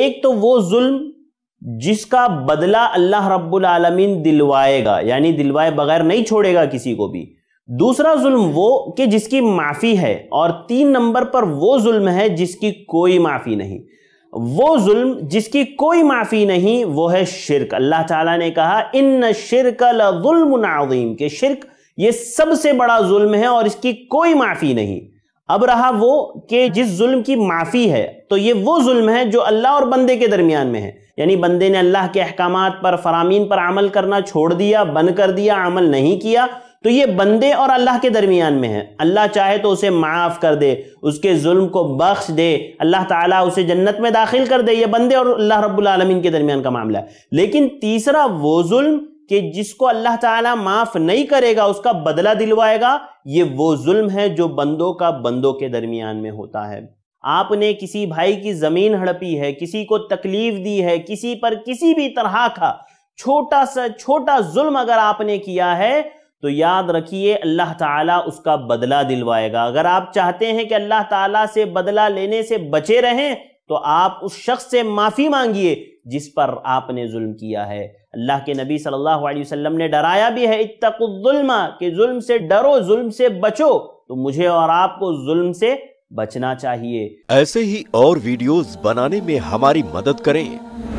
एक तो वो जुल्म जिसका बदला अल्लाह रब्बुल आलमीन दिलवाएगा यानी दिलवाए बगैर नहीं छोड़ेगा किसी को भी दूसरा जुल्म वो कि जिसकी माफ़ी है और तीन नंबर पर वो जुल्म है जिसकी कोई माफ़ी नहीं वो जुल्म जिसकी कोई माफ़ी नहीं वो है शिरक अल्लाह ताला ने कहा इन शिरक लुल्म नाजीम के शिरक ये सबसे बड़ा जुल्म है और इसकी कोई माफ़ी नहीं अब रहा वो कि जिस जुल्म की माफ़ी है तो ये वो जुल्म है जो अल्लाह और बंदे के दरमियान में है यानी बंदे ने अल्लाह के अहकाम पर फरामीन पर अमल करना छोड़ दिया बंद कर दिया अमल नहीं किया तो ये बंदे और अल्लाह के दरमियान में है अल्लाह चाहे तो उसे माफ़ कर दे उसके जुल्म को बख्श दे अल्लाह ताला उसे जन्नत में दाखिल कर दे ये बंदे और अल्लाह रब्बुल रबालमीन के दरमियान का मामला है लेकिन तीसरा वो जुल्म कि जिसको अल्लाह ताला माफ नहीं करेगा उसका बदला दिलवाएगा ये वो जुल्म है जो बंदों का बंदों के दरमियान में होता है आपने किसी भाई की ज़मीन हड़पी है किसी को तकलीफ दी है किसी पर किसी भी तरह का छोटा सा छोटा जुल्म अगर आपने किया है तो याद रखिए अल्लाह ताला उसका बदला दिलवाएगा अगर आप चाहते हैं कि अल्लाह ताला से बदला लेने से बचे रहें तो आप उस शख्स से माफ़ी मांगिए जिस पर आपने जुल्म किया है अल्लाह के नबी सल्लल्लाहु अलैहि वसल्लम ने डराया भी है इतकुल्मा कि जुल्म से डरो जुल्म से बचो तो मुझे और आपको जुल्म से बचना चाहिए ऐसे ही और वीडियोस बनाने में हमारी मदद करें